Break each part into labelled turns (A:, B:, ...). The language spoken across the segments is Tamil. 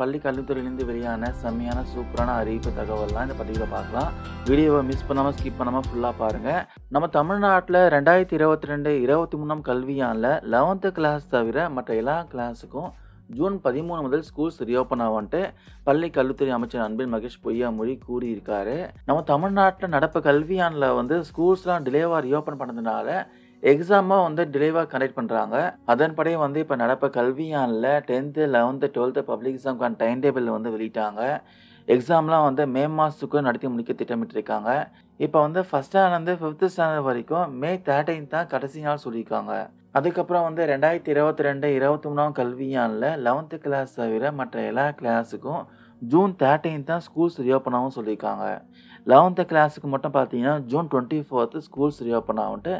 A: பள்ளி கல்வித்துறையிலிருந்து வெளியான செம்மையான சூப்பரான அறிவிப்பு தகவல்லாம் இந்த பதிவில் பார்க்கலாம் வீடியோவை மிஸ் பண்ணாமல் ஸ்கிப் பண்ணாமல் ஃபுல்லாக பாருங்கள் நம்ம தமிழ்நாட்டில் ரெண்டாயிரத்தி இருபத்தி ரெண்டு இருபத்தி மூணாம் கல்வியானில் லெவன்த்து கிளாஸ் தவிர மற்ற எல்லா கிளாஸுக்கும் ஜூன் பதிமூணு முதல் ஸ்கூல்ஸ் ரீஓப்பன் ஆகும்ட்டு பள்ளி கல்வித்துறை அமைச்சர் அன்பில் மகேஷ் பொய்யாமொழி கூறியிருக்காரு நம்ம தமிழ்நாட்டில் நடப்பு கல்வியானில் வந்து ஸ்கூல்ஸ்லாம் டிலேவாக ரீஓப்பன் பண்ணதுனால எக்ஸாமாக வந்து டிலேவாக கண்டக்ட் பண்ணுறாங்க அதன்படி வந்து இப்போ நடப்ப கல்வியானில் டென்த்து லெவன்த்து டுவெல்த்து பப்ளிக் எக்ஸாமுக்கான டைம் டேபிள் வந்து வெளியிட்டாங்க எக்ஸாம்லாம் வந்து மே மாதத்துக்கு நடத்தி முடிக்க திட்டமிட்டிருக்காங்க இப்போ வந்து ஃபஸ்ட் வந்து ஃபிஃப்த்து ஸ்டாண்டர்ட் வரைக்கும் மே தேர்ட்டீன் தான் கடைசி நாள் சொல்லியிருக்காங்க அதுக்கப்புறம் வந்து ரெண்டாயிரத்தி இருபத்தி ரெண்டு இருபத்தி மூணாம் கல்வியானில் லெவன்த்து கிளாஸ் தவிர மற்ற எல்லா கிளாஸுக்கும் ஜூன் தேர்ட்டீன் தான் ஸ்கூல்ஸ் ரீஓப்பன் ஆகும் சொல்லியிருக்காங்க லெவன்த்து கிளாஸுக்கு மட்டும் பார்த்தீங்கன்னா June twenty fourth schools reopen ஆகும்ட்டு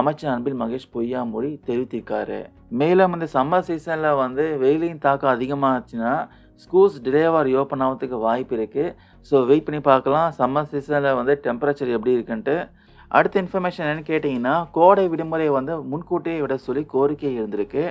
A: அமைச்சர் அன்பில் மகேஷ் பொய்யாமொழி தெரிவித்திருக்காரு மேலும் இந்த சம்மர் சீசனில் வந்து வெயிலின் தாக்கம் அதிகமாகச்சுன்னா ஸ்கூல்ஸ் டிலேவாக ரீஓப்பன் ஆகிறதுக்கு வாய்ப்பு இருக்குது ஸோ வெயிட் பண்ணி பார்க்கலாம் சம்மர் சீசனில் வந்து டெம்பரேச்சர் எப்படி இருக்குன்ட்டு அடுத்த இன்ஃபர்மேஷன் என்னென்னு கேட்டிங்கன்னா கோடை விடுமுறை வந்து முன்கூட்டியே விட சொல்லி கோரிக்கை இருந்திருக்கு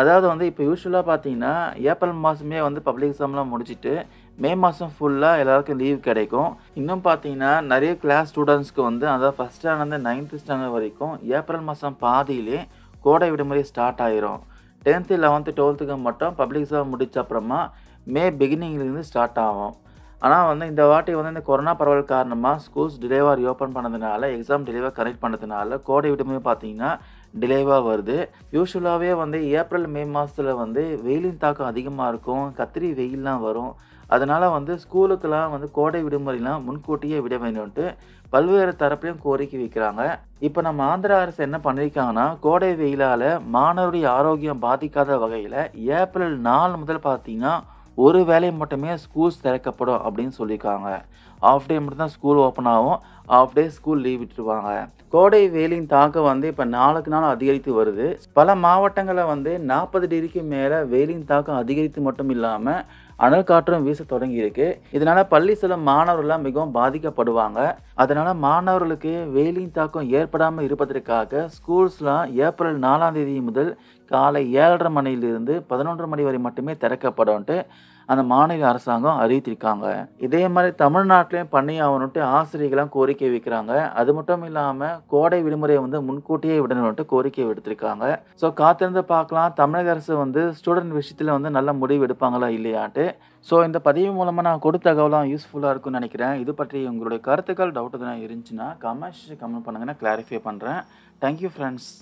A: அதாவது வந்து இப்போ யூஸ்வலாக பார்த்தீங்கன்னா ஏப்ரல் மாதமே வந்து பப்ளிக் எக்ஸாம்லாம் முடிச்சுட்டு மே மாதம் ஃபுல்லாக எல்லாருக்கும் லீவ் கிடைக்கும் இன்னும் பார்த்தீங்கன்னா நிறைய கிளாஸ் ஸ்டூடெண்ட்ஸ்க்கு வந்து அதாவது ஃபஸ்ட் ஸ்டாண்டர்ந்து நைன்த்து ஸ்டாண்டர்ட் வரைக்கும் ஏப்ரல் மாதம் பாதியிலே கோடை விடுமுறை ஸ்டார்ட் ஆகிரும் டென்த்து லெவன்த்து டுவெல்த்துக்கு மட்டும் பப்ளிக் எக்ஸாம் முடித்த அப்புறமா மே பிகினிங்லேருந்து ஸ்டார்ட் ஆகும் ஆனால் வந்து இந்த வாட்டி வந்து இந்த கொரோனா பரவல் காரணமாக ஸ்கூல்ஸ் டிலேவாக ரீஓப்பன் பண்ணதுனால எக்ஸாம் டிலேவாக கனெக்ட் பண்ணதுனால கோடை விடுமுறை பார்த்தீங்கன்னா டிலேவாக வருது யூஸ்வலாகவே வந்து ஏப்ரல் மே மாதத்தில் வந்து வெயிலின் தாக்கம் அதிகமாக இருக்கும் கத்திரி வெயில்லாம் வரும் அதனால் வந்து ஸ்கூலுக்கெல்லாம் வந்து கோடை விடுமுறைலாம் முன்கூட்டியே விட வேணும்ட்டு பல்வேறு தரப்புலையும் கோரிக்கை வைக்கிறாங்க இப்போ நம்ம ஆந்திர அரசு என்ன பண்ணியிருக்காங்கன்னா கோடை வெயிலால் மாணவருடைய ஆரோக்கியம் பாதிக்காத வகையில் ஏப்ரல் நாலு முதல் பார்த்தீங்கன்னா ஒரு வேலை மட்டுமே ஸ்கூல்ஸ் திறக்கப்படும் அப்படின்னு சொல்லியிருக்காங்க ஆஃப் டே மட்டும் தான் ஸ்கூல் ஓப்பன் ஆகும் ஹாஃப் டே ஸ்கூல் லீவ் விட்டுருவாங்க கோடை வெயிலின் தாக்கம் வந்து இப்போ நாளுக்கு நாள் அதிகரித்து வருது பல மாவட்டங்களில் வந்து நாற்பது டிகிரிக்கு மேலே வெயிலின் தாக்கம் அதிகரித்து மட்டும் இல்லாமல் அனல் காற்றும் வீச தொடங்கியிருக்கு இதனால் பள்ளி செல்லும் மாணவர்கள்லாம் மிகவும் பாதிக்கப்படுவாங்க அதனால் மாணவர்களுக்கு வெயிலின் தாக்கம் ஏற்படாமல் இருப்பதற்காக ஸ்கூல்ஸ்லாம் ஏப்ரல் நாலாம் தேதி முதல் காலை ஏழரை மணியிலிருந்து பதினொன்றரை மணி வரை மட்டுமே திறக்கப்படும் அந்த மாநில அரசாங்கம் அறிவித்திருக்காங்க இதே மாதிரி தமிழ்நாட்டிலையும் பண்ணி ஆகணும்ட்டு ஆசிரியர்கள்லாம் கோரிக்கை வைக்கிறாங்க அது மட்டும் இல்லாமல் கோடை விடுமுறையை வந்து முன்கூட்டியே விடணும்ட்டு கோரிக்கை விடுத்திருக்காங்க ஸோ காத்திருந்து பார்க்கலாம் தமிழக அரசு வந்து ஸ்டூடெண்ட் விஷயத்தில் வந்து நல்ல முடிவு எடுப்பாங்களா இல்லையாட்டு ஸோ இந்த பதிவு மூலமாக நான் கொடுத்த தகவலாம் யூஸ்ஃபுல்லாக இருக்கும்னு நினைக்கிறேன் இது பற்றி உங்களுடைய கருத்துக்கள் டவுட் எதுனா இருந்துச்சுன்னா கமெண்ட்ஸ் கமெண்ட் பண்ணுங்கன்னா கிளாரிஃபை பண்ணுறேன் தேங்க்யூ ஃப்ரெண்ட்ஸ்